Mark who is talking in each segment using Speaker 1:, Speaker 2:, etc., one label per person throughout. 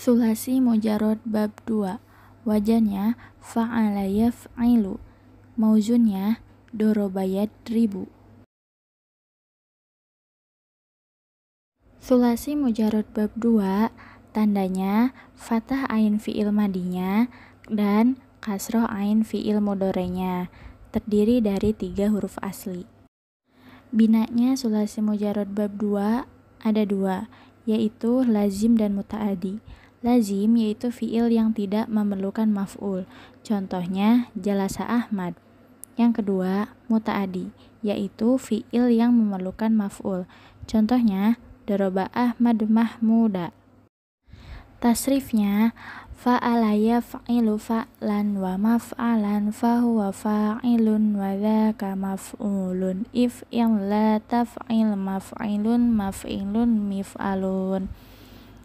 Speaker 1: Sulasi Mujarod bab 2 Wajannya fa'ala yaf'ilu Mauzunnya dorobayat ribu Sulasi Mujarod bab 2 Tandanya fatah ain fi'il madinya dan kasroh ain fi'il mudorenya Terdiri dari tiga huruf asli Binanya Sulasi Mujarod bab 2 ada dua, yaitu lazim dan mutaadi. Lazim yaitu fiil yang tidak memerlukan maf'ul. Contohnya jalasa Ahmad. Yang kedua, mutaadi, yaitu fiil yang memerlukan maf'ul. Contohnya daroba Ahmad Mahmuda. Tasrifnya fa'ala fa'ilu fa'lan wa maf'alan fahuwa fa'ilun wa ka maf'ulun if in la taf'il maf'ilun maf'ilun mif'alun.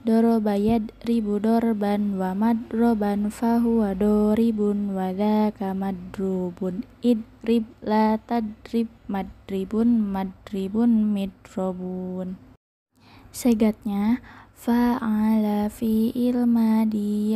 Speaker 1: Dorobayad ribu dorban wa madroban wa doribun wa dhaka madrubun idrib la tadrib madribun madribun midrobun Segatnya fa'ala fi'il madi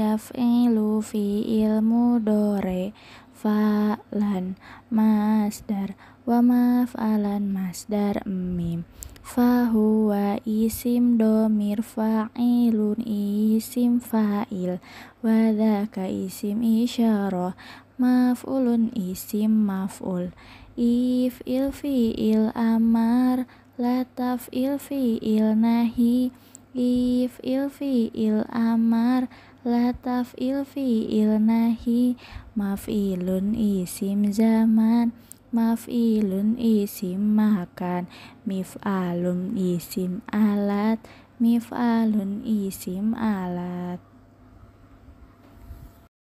Speaker 1: fi ilmu dore fa'lan masdar wa ma'fa'lan masdar mim fahuwa isim domir fa'ilun isim fa'il wadaka isim isyara maf'ulun isim maf'ul if il fi'il amar lataf il fi'il nahi if il fi'il amar lataf il fi'il nahi maf'ilun isim zaman maf'ilun isim makan mif'alun isim alat mif'alun isim alat